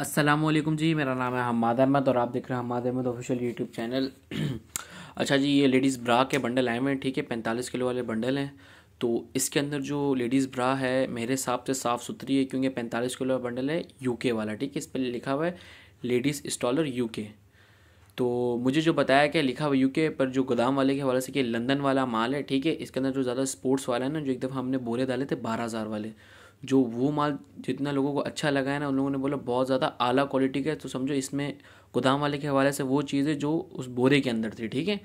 असलम जी मेरा नाम है हमाद अहमद और आप देख रहे हैं Hamad Ahmed official YouTube channel अच्छा जी ये लेडीज़ ब्रा के बंडल आए हुए हैं ठीक है पैंतालीस किलो वाले बंडल हैं तो इसके अंदर जो लेडीज़ ब्रा है मेरे हिसाब से साफ़ सुथरी है क्योंकि पैंतालीस किलो वाला बंडल है यूके वाला ठीक है इस पर लिखा हुआ है लेडीज़ स्टॉलर यू तो मुझे जो बताया गया लिखा हुआ यूके पर जो गोदाम वाले के हवाले से कि लंदन वाला माल है ठीक है इसके अंदर जो ज़्यादा स्पोर्ट्स वाला है ना जो एक दफ़ा हमने बोरे डाले थे बारह हज़ार वाले जो वो माल जितना लोगों को अच्छा लगा है ना उन लोगों ने बोला बहुत ज़्यादा आला क्वालिटी का है तो समझो इसमें गोदाम वाले के हवाले से वो चीज़ें जो उस बोरे के अंदर थी ठीक है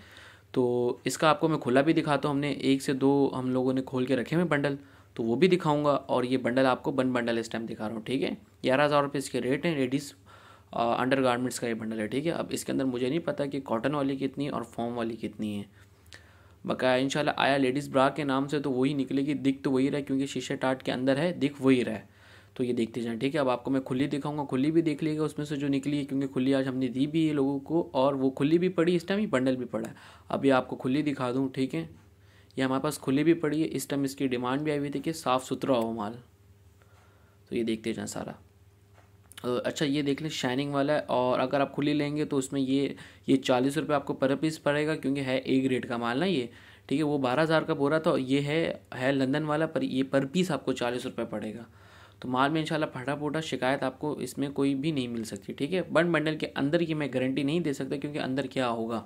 तो इसका आपको मैं खुला भी दिखाता हूँ हमने एक से दो हम लोगों ने खोल के रखे हुए बंडल तो वो भी दिखाऊंगा और ये बंडल आपको बन बंडल इस टाइम दिखा रहा हूँ ठीक है ग्यारह हज़ार रुपये इसके रेट हैं लेडीज़ अंडर गारमेंट्स का ये बंडल है ठीक है अब इसके अंदर मुझे नहीं पता कि कॉटन वाली कितनी और फॉर्म वाली कितनी है बकाया इंशाल्लाह आया लेडीज़ ब्रा के नाम से तो वही निकलेगी दिख तो वही रहे क्योंकि शीशे टाट के अंदर है दिख वही रहा तो ये देखते जाए ठीक है अब आपको मैं खुली दिखाऊंगा खुली भी देख लीजिएगा उसमें से जो निकली है क्योंकि खुली आज हमने दी भी है लोगों को और वो खुली भी पड़ी इस टाइम ही बंडल भी पड़ा है अभी आपको खुली दिखा दूँ ठीक है ये हमारे पास खुली भी पड़ी है इस टाइम इसकी डिमांड भी आई हुई थी कि साफ़ सुथरा हो माल तो ये देखते जाए सारा अच्छा ये देख लें शाइनिंग वाला है और अगर आप खुली लेंगे तो उसमें ये ये चालीस रुपये आपको पर पीस पड़ेगा क्योंकि है ए ग्रेड का माल ना ये ठीक है वो बारह हज़ार का बोरा था ये है है लंदन वाला पर ये पर पीस आपको चालीस रुपये पड़ेगा तो माल में इंशाल्लाह फटा फूटा शिकायत आपको इसमें कोई भी नहीं मिल सकती ठीक है बंड बंडल के अंदर की मैं गारंटी नहीं दे सकता क्योंकि अंदर क्या होगा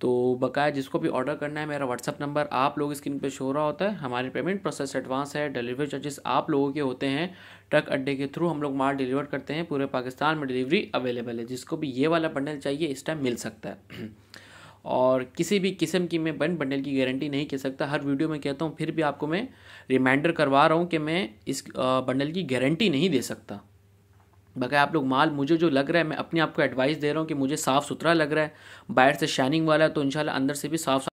तो बकाया जिसको भी ऑर्डर करना है मेरा व्हाट्सअप नंबर आप लोग स्क्रीन पे शो रहा होता है हमारे पेमेंट प्रोसेस एडवांस है डिलीवरी चार्जेस आप लोगों के होते हैं ट्रक अड्डे के थ्रू हम लोग माल डिलीवर करते हैं पूरे पाकिस्तान में डिलीवरी अवेलेबल है जिसको भी ये वाला बंडल चाहिए इस टाइम मिल सकता है और किसी भी किस्म की मैं बन बंडल की गारंटी नहीं कह सकता हर वीडियो में कहता हूँ फिर भी आपको मैं रिमाइंडर करवा रहा हूँ कि मैं इस बंडल की गारंटी नहीं दे सकता बकाया आप लोग माल मुझे जो लग रहा है मैं अपने आप को एडवाइस दे रहा हूँ कि मुझे साफ़ सुथरा लग रहा है बाहर से शाइनिंग वाला है तो इंशाल्लाह अंदर से भी साफ़